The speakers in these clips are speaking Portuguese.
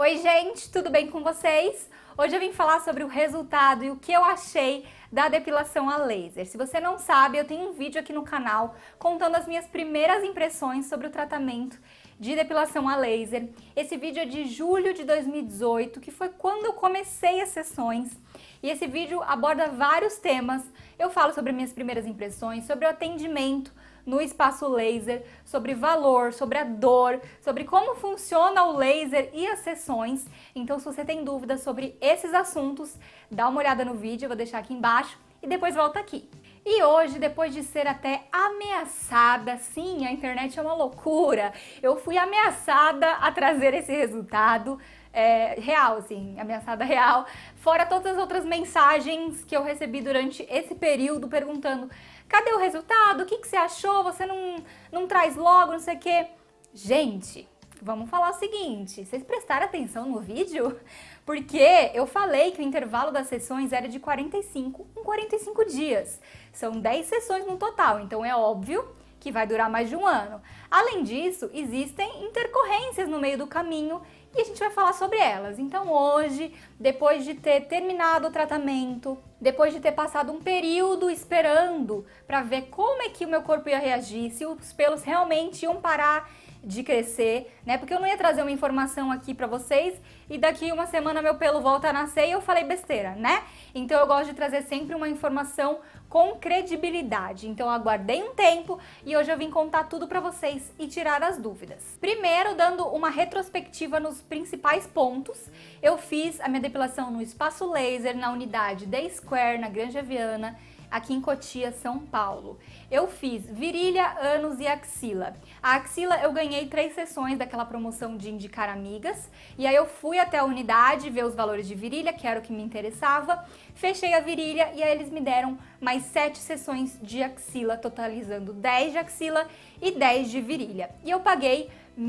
Oi, gente, tudo bem com vocês? Hoje eu vim falar sobre o resultado e o que eu achei da depilação a laser. Se você não sabe, eu tenho um vídeo aqui no canal contando as minhas primeiras impressões sobre o tratamento de depilação a laser. Esse vídeo é de julho de 2018, que foi quando eu comecei as sessões. E esse vídeo aborda vários temas. Eu falo sobre minhas primeiras impressões, sobre o atendimento, no espaço laser, sobre valor, sobre a dor, sobre como funciona o laser e as sessões. Então, se você tem dúvidas sobre esses assuntos, dá uma olhada no vídeo, eu vou deixar aqui embaixo e depois volta aqui. E hoje, depois de ser até ameaçada, sim, a internet é uma loucura. Eu fui ameaçada a trazer esse resultado é, real, assim, ameaçada real. Fora todas as outras mensagens que eu recebi durante esse período perguntando Cadê o resultado? O que, que você achou? Você não, não traz logo, não sei o quê. Gente, vamos falar o seguinte: vocês prestaram atenção no vídeo? Porque eu falei que o intervalo das sessões era de 45 em 45 dias. São 10 sessões no total, então é óbvio que vai durar mais de um ano. Além disso, existem intercorrências no meio do caminho e a gente vai falar sobre elas. Então, hoje, depois de ter terminado o tratamento, depois de ter passado um período esperando para ver como é que o meu corpo ia reagir, se os pelos realmente iam parar de crescer, né? Porque eu não ia trazer uma informação aqui para vocês e daqui uma semana meu pelo volta a nascer e eu falei besteira, né? Então eu gosto de trazer sempre uma informação com credibilidade. Então eu aguardei um tempo e hoje eu vim contar tudo para vocês e tirar as dúvidas. Primeiro, dando uma retrospectiva nos principais pontos, eu fiz a minha depilação no espaço laser, na unidade D Square, na Granja Viana, aqui em Cotia, São Paulo. Eu fiz virilha, ânus e axila. A axila eu ganhei três sessões daquela promoção de indicar amigas, e aí eu fui até a unidade ver os valores de virilha, que era o que me interessava, fechei a virilha e aí eles me deram mais sete sessões de axila, totalizando 10 de axila e 10 de virilha. E eu paguei R$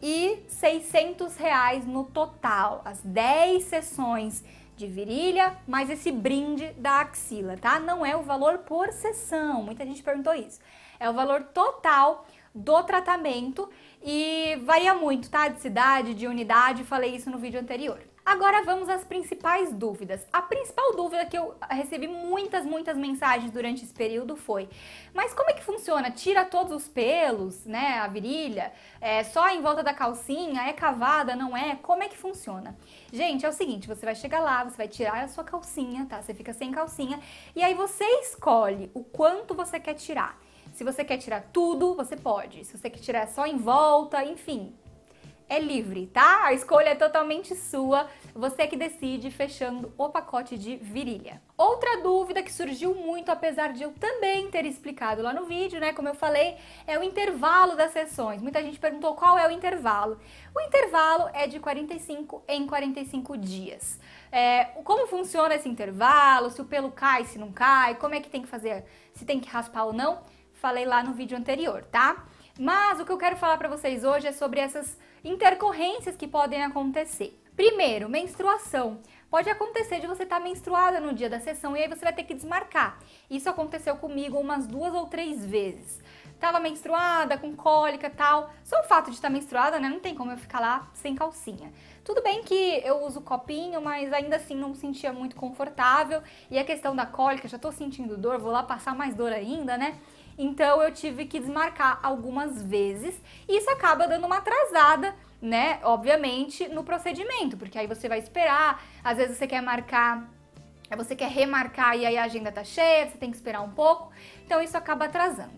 1.600 no total, as 10 sessões de virilha, mais esse brinde da axila, tá? Não é o valor por sessão, muita gente perguntou isso. É o valor total do tratamento e varia muito, tá? De cidade, de unidade, falei isso no vídeo anterior. Agora vamos às principais dúvidas. A principal dúvida que eu recebi muitas, muitas mensagens durante esse período foi: mas como é que funciona? Tira todos os pelos, né? A virilha? É só em volta da calcinha? É cavada? Não é? Como é que funciona? Gente, é o seguinte: você vai chegar lá, você vai tirar a sua calcinha, tá? Você fica sem calcinha e aí você escolhe o quanto você quer tirar. Se você quer tirar tudo, você pode. Se você quer tirar só em volta, enfim, é livre, tá? A escolha é totalmente sua, você é que decide fechando o pacote de virilha. Outra dúvida que surgiu muito, apesar de eu também ter explicado lá no vídeo, né, como eu falei, é o intervalo das sessões. Muita gente perguntou qual é o intervalo. O intervalo é de 45 em 45 dias. É, como funciona esse intervalo, se o pelo cai, se não cai, como é que tem que fazer, se tem que raspar ou não, falei lá no vídeo anterior, tá? Mas o que eu quero falar para vocês hoje é sobre essas intercorrências que podem acontecer. Primeiro, menstruação. Pode acontecer de você estar tá menstruada no dia da sessão e aí você vai ter que desmarcar. Isso aconteceu comigo umas duas ou três vezes. Tava menstruada, com cólica tal. Só o fato de estar tá menstruada, né? Não tem como eu ficar lá sem calcinha. Tudo bem que eu uso copinho, mas ainda assim não me sentia muito confortável. E a questão da cólica, já tô sentindo dor, vou lá passar mais dor ainda, né? Então eu tive que desmarcar algumas vezes e isso acaba dando uma atrasada, né? Obviamente, no procedimento, porque aí você vai esperar, às vezes você quer marcar você quer remarcar e aí a agenda tá cheia, você tem que esperar um pouco, então isso acaba atrasando.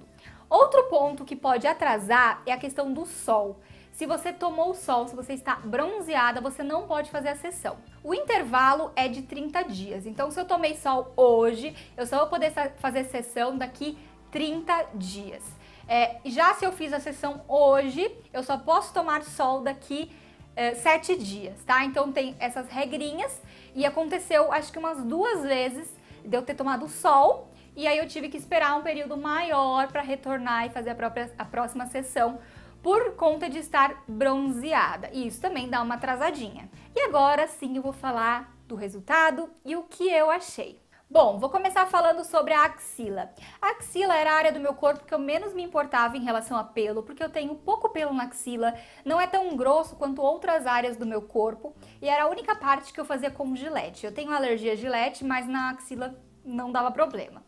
Outro ponto que pode atrasar é a questão do sol. Se você tomou sol, se você está bronzeada, você não pode fazer a sessão. O intervalo é de 30 dias. Então, se eu tomei sol hoje, eu só vou poder fazer sessão daqui 30 dias. É, já se eu fiz a sessão hoje, eu só posso tomar sol daqui é, 7 dias, tá? Então tem essas regrinhas e aconteceu acho que umas duas vezes de eu ter tomado sol e aí eu tive que esperar um período maior para retornar e fazer a, própria, a próxima sessão por conta de estar bronzeada. E isso também dá uma atrasadinha. E agora sim eu vou falar do resultado e o que eu achei. Bom, vou começar falando sobre a axila. A axila era a área do meu corpo que eu menos me importava em relação a pelo, porque eu tenho pouco pelo na axila, não é tão grosso quanto outras áreas do meu corpo e era a única parte que eu fazia com gilete. Eu tenho alergia a gilete, mas na axila não dava problema.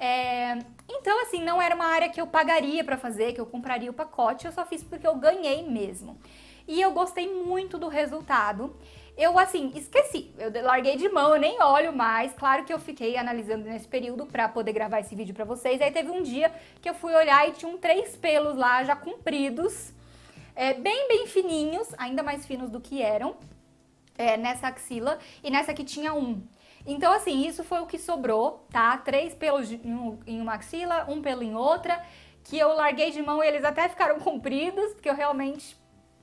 É... Então, assim, não era uma área que eu pagaria para fazer, que eu compraria o pacote, eu só fiz porque eu ganhei mesmo. E eu gostei muito do resultado eu assim, esqueci. Eu larguei de mão, eu nem olho mais. Claro que eu fiquei analisando nesse período para poder gravar esse vídeo para vocês. Aí teve um dia que eu fui olhar e tinham três pelos lá já compridos, é, bem, bem fininhos, ainda mais finos do que eram, é, nessa axila. E nessa aqui tinha um. Então, assim, isso foi o que sobrou, tá? Três pelos em uma axila, um pelo em outra, que eu larguei de mão e eles até ficaram compridos, porque eu realmente,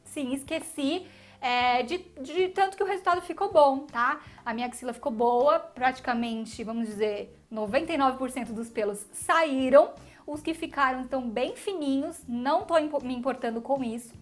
sim, esqueci é, de, de tanto que o resultado ficou bom, tá? A minha axila ficou boa, praticamente, vamos dizer, 99% dos pelos saíram. Os que ficaram estão bem fininhos, não tô me importando com isso.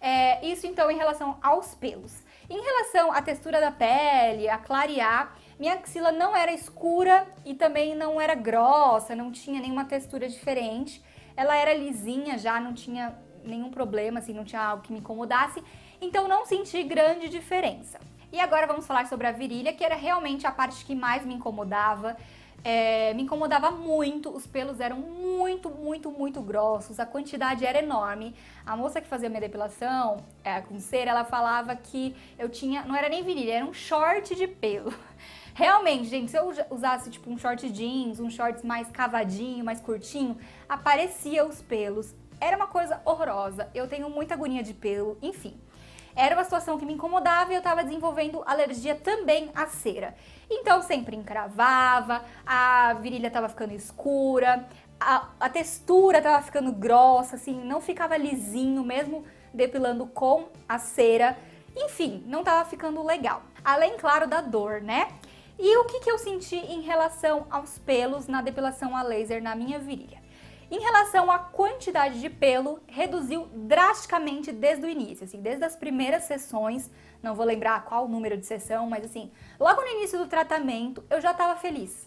É, isso então em relação aos pelos. Em relação à textura da pele, a clarear, minha axila não era escura e também não era grossa, não tinha nenhuma textura diferente. Ela era lisinha já, não tinha nenhum problema, assim, não tinha algo que me incomodasse então não senti grande diferença. E agora vamos falar sobre a virilha, que era realmente a parte que mais me incomodava. É, me incomodava muito, os pelos eram muito, muito, muito grossos, a quantidade era enorme. A moça que fazia minha depilação é, com cera, ela falava que eu tinha, não era nem virilha, era um short de pelo. Realmente, gente, se eu usasse tipo um short jeans, um shorts mais cavadinho, mais curtinho, aparecia os pelos. Era uma coisa horrorosa. Eu tenho muita agonia de pelo, enfim. Era uma situação que me incomodava e eu estava desenvolvendo alergia também à cera. Então sempre encravava, a virilha estava ficando escura, a, a textura estava ficando grossa, assim, não ficava lisinho mesmo depilando com a cera. Enfim, não estava ficando legal. Além, claro, da dor, né? E o que, que eu senti em relação aos pelos na depilação a laser na minha virilha? Em relação à quantidade de pelo, reduziu drasticamente desde o início, assim, desde as primeiras sessões, não vou lembrar qual o número de sessão, mas assim, logo no início do tratamento eu já estava feliz.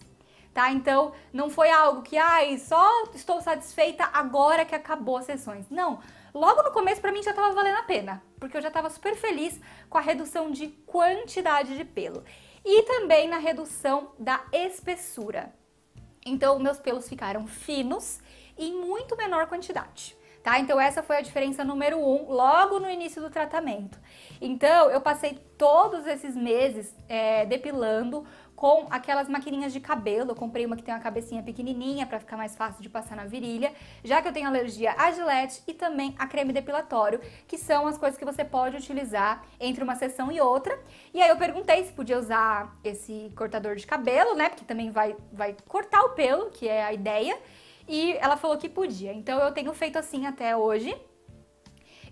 Tá? Então, não foi algo que, ai, só estou satisfeita agora que acabou as sessões. Não, logo no começo para mim já estava valendo a pena, porque eu já estava super feliz com a redução de quantidade de pelo e também na redução da espessura. Então, meus pelos ficaram finos em muito menor quantidade. Tá? Então essa foi a diferença número um, logo no início do tratamento. Então eu passei todos esses meses é, depilando com aquelas maquininhas de cabelo. Eu comprei uma que tem uma cabecinha pequenininha para ficar mais fácil de passar na virilha, já que eu tenho alergia à gilete e também a creme depilatório, que são as coisas que você pode utilizar entre uma sessão e outra. E aí eu perguntei se podia usar esse cortador de cabelo, né? Porque também vai, vai cortar o pelo, que é a ideia e ela falou que podia. Então eu tenho feito assim até hoje.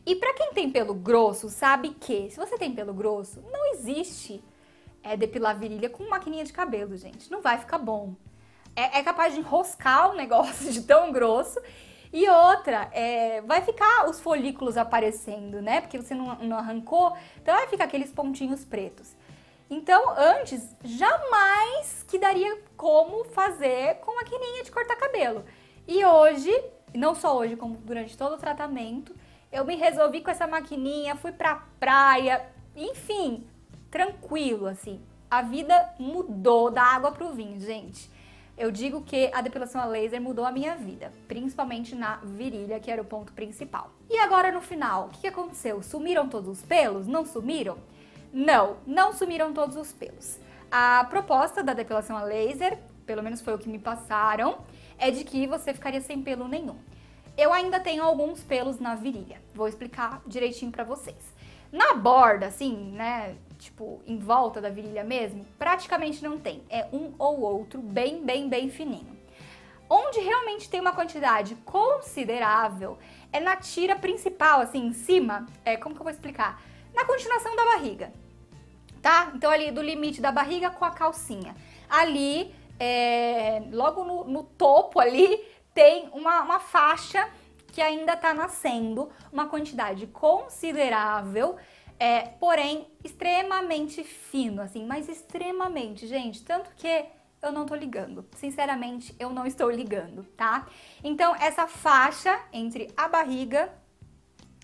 E para quem tem pelo grosso, sabe que se você tem pelo grosso, não existe é, depilar virilha com maquininha de cabelo, gente. Não vai ficar bom. É, é capaz de enroscar o negócio de tão grosso. E outra, é, vai ficar os folículos aparecendo, né? Porque você não, não arrancou, então vai ficar aqueles pontinhos pretos. Então, antes, jamais que daria como fazer com maquininha de cortar cabelo. E hoje, não só hoje, como durante todo o tratamento, eu me resolvi com essa maquininha, fui pra praia, enfim, tranquilo, assim. A vida mudou da água pro vinho, gente. Eu digo que a depilação a laser mudou a minha vida, principalmente na virilha, que era o ponto principal. E agora no final, o que aconteceu? Sumiram todos os pelos? Não sumiram? Não, não sumiram todos os pelos. A proposta da depilação a laser, pelo menos foi o que me passaram, é de que você ficaria sem pelo nenhum. Eu ainda tenho alguns pelos na virilha, vou explicar direitinho para vocês. Na borda, assim, né, tipo, em volta da virilha mesmo, praticamente não tem. É um ou outro, bem, bem, bem fininho. Onde realmente tem uma quantidade considerável é na tira principal, assim, em cima. É, como que eu vou explicar? Na continuação da barriga, tá? Então, ali do limite da barriga com a calcinha. Ali é, logo no, no, topo ali, tem uma, uma faixa que ainda está nascendo, uma quantidade considerável, é, porém extremamente fino, assim, mas extremamente, gente, tanto que eu não tô ligando. Sinceramente, eu não estou ligando, tá? Então, essa faixa entre a barriga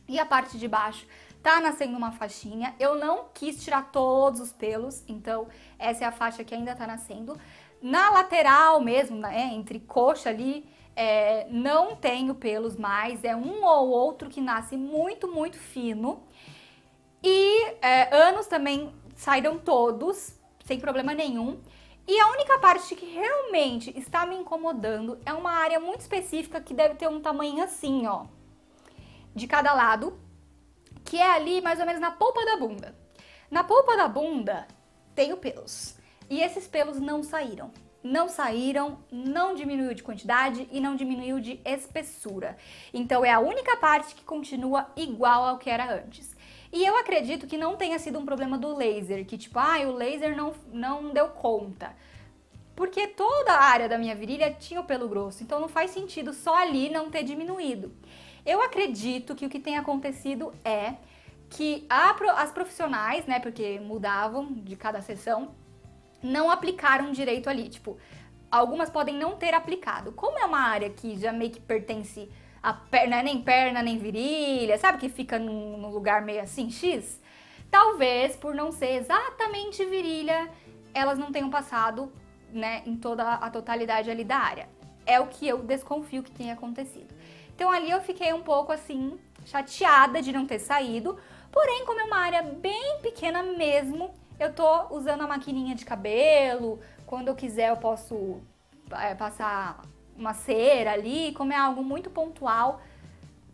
e a parte de baixo tá nascendo uma faixinha. Eu não quis tirar todos os pelos, então essa é a faixa que ainda tá nascendo, na lateral mesmo, né, entre coxa ali, é, não tenho pelos mais, é um ou outro que nasce muito, muito fino. E é, anos também saíram todos, sem problema nenhum. E a única parte que realmente está me incomodando é uma área muito específica que deve ter um tamanho assim, ó, de cada lado, que é ali mais ou menos na polpa da bunda. Na polpa da bunda, tenho pelos. E esses pelos não saíram. Não saíram, não diminuiu de quantidade e não diminuiu de espessura. Então é a única parte que continua igual ao que era antes. E eu acredito que não tenha sido um problema do laser, que tipo, ah, o laser não, não deu conta. Porque toda a área da minha virilha tinha o pelo grosso, então não faz sentido só ali não ter diminuído. Eu acredito que o que tem acontecido é que a, as profissionais, né, porque mudavam de cada sessão, não aplicaram direito ali. Tipo, algumas podem não ter aplicado. Como é uma área que já meio que pertence a perna, né, nem perna, nem virilha, sabe? Que fica num, num lugar meio assim, X. Talvez por não ser exatamente virilha, elas não tenham passado, né, em toda a totalidade ali da área. É o que eu desconfio que tenha acontecido. Então ali eu fiquei um pouco assim, chateada de não ter saído. Porém, como é uma área bem pequena mesmo, eu tô usando a maquininha de cabelo, quando eu quiser eu posso é, passar uma cera ali, como é algo muito pontual,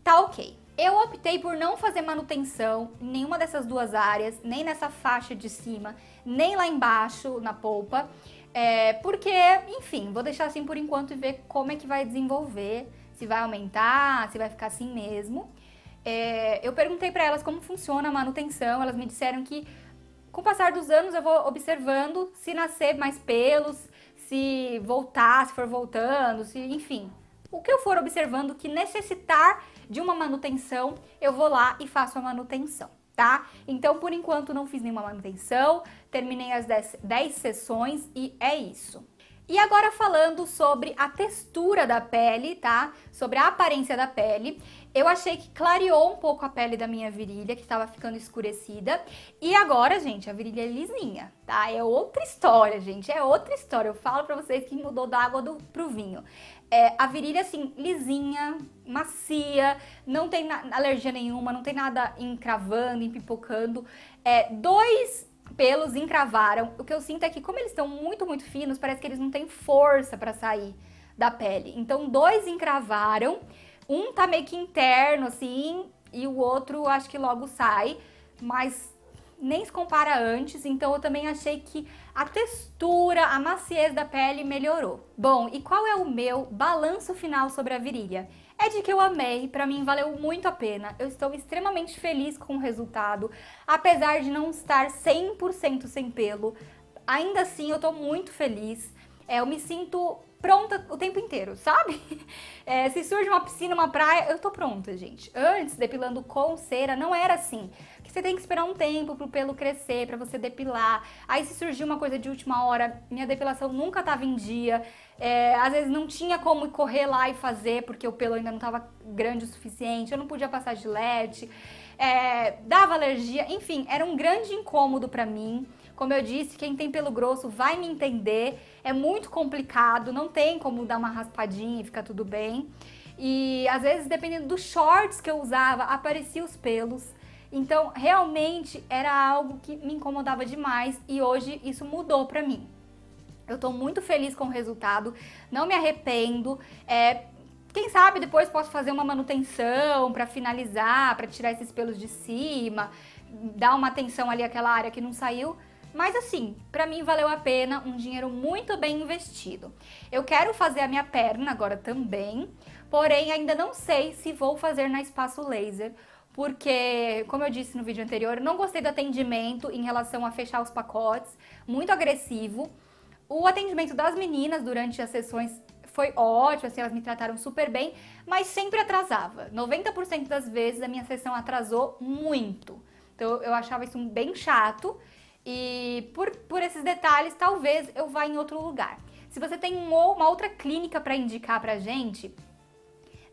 tá ok. Eu optei por não fazer manutenção em nenhuma dessas duas áreas, nem nessa faixa de cima, nem lá embaixo na polpa, é, porque, enfim, vou deixar assim por enquanto e ver como é que vai desenvolver, se vai aumentar, se vai ficar assim mesmo. É, eu perguntei para elas como funciona a manutenção, elas me disseram que com o passar dos anos, eu vou observando se nascer mais pelos, se voltar, se for voltando, se enfim. O que eu for observando que necessitar de uma manutenção, eu vou lá e faço a manutenção, tá? Então, por enquanto, não fiz nenhuma manutenção, terminei as 10, 10 sessões e é isso. E agora falando sobre a textura da pele, tá? Sobre a aparência da pele. Eu achei que clareou um pouco a pele da minha virilha, que estava ficando escurecida. E agora, gente, a virilha é lisinha, tá? É outra história, gente, é outra história. Eu falo pra vocês que mudou da água do, pro vinho. É, a virilha, assim, lisinha, macia, não tem alergia nenhuma, não tem nada encravando, empipocando. É, dois pelos encravaram. O que eu sinto é que, como eles estão muito, muito finos, parece que eles não têm força para sair da pele. Então, dois encravaram, um tá meio que interno, assim, e o outro acho que logo sai, mas nem se compara antes, então eu também achei que a textura, a maciez da pele melhorou. Bom, e qual é o meu balanço final sobre a virilha? é de que eu amei, para mim valeu muito a pena. Eu estou extremamente feliz com o resultado, apesar de não estar 100% sem pelo. Ainda assim, eu estou muito feliz. É, eu me sinto pronta o tempo inteiro, sabe? É, se surge uma piscina, uma praia, eu tô pronta, gente. Antes, depilando com cera, não era assim. Que você tem que esperar um tempo pro pelo crescer, para você depilar. Aí se surgiu uma coisa de última hora, minha depilação nunca tava em dia. É, às vezes não tinha como correr lá e fazer, porque o pelo ainda não estava grande o suficiente, eu não podia passar de é, dava alergia, enfim, era um grande incômodo para mim. Como eu disse, quem tem pelo grosso vai me entender, é muito complicado, não tem como dar uma raspadinha e ficar tudo bem. E às vezes, dependendo dos shorts que eu usava, apareciam os pelos. Então, realmente era algo que me incomodava demais e hoje isso mudou para mim. Eu tô muito feliz com o resultado, não me arrependo. É, quem sabe depois posso fazer uma manutenção para finalizar, para tirar esses pelos de cima, dar uma atenção ali àquela área que não saiu. Mas assim, para mim valeu a pena, um dinheiro muito bem investido. Eu quero fazer a minha perna agora também, porém ainda não sei se vou fazer na espaço laser, porque, como eu disse no vídeo anterior, não gostei do atendimento em relação a fechar os pacotes, muito agressivo. O atendimento das meninas durante as sessões foi ótimo, assim, elas me trataram super bem, mas sempre atrasava. 90% das vezes a minha sessão atrasou muito. Então eu achava isso bem chato e por, por esses detalhes talvez eu vá em outro lugar. Se você tem uma outra clínica para indicar pra gente,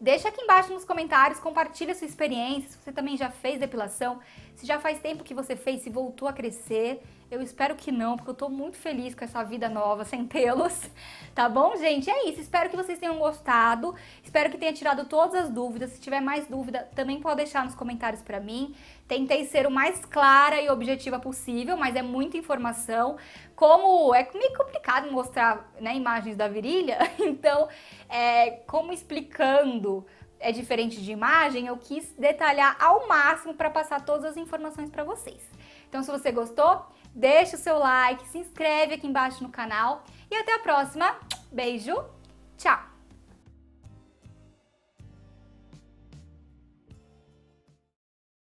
Deixa aqui embaixo nos comentários, compartilha sua experiência, se você também já fez depilação, se já faz tempo que você fez, se voltou a crescer. Eu espero que não, porque eu tô muito feliz com essa vida nova, sem pelos, Tá bom, gente? É isso. Espero que vocês tenham gostado. Espero que tenha tirado todas as dúvidas. Se tiver mais dúvida, também pode deixar nos comentários para mim. Tentei ser o mais clara e objetiva possível, mas é muita informação. Como é meio complicado mostrar né, imagens da virilha, então, é, como explicando é diferente de imagem, eu quis detalhar ao máximo para passar todas as informações para vocês. Então, se você gostou, deixa o seu like, se inscreve aqui embaixo no canal e até a próxima. Beijo, tchau!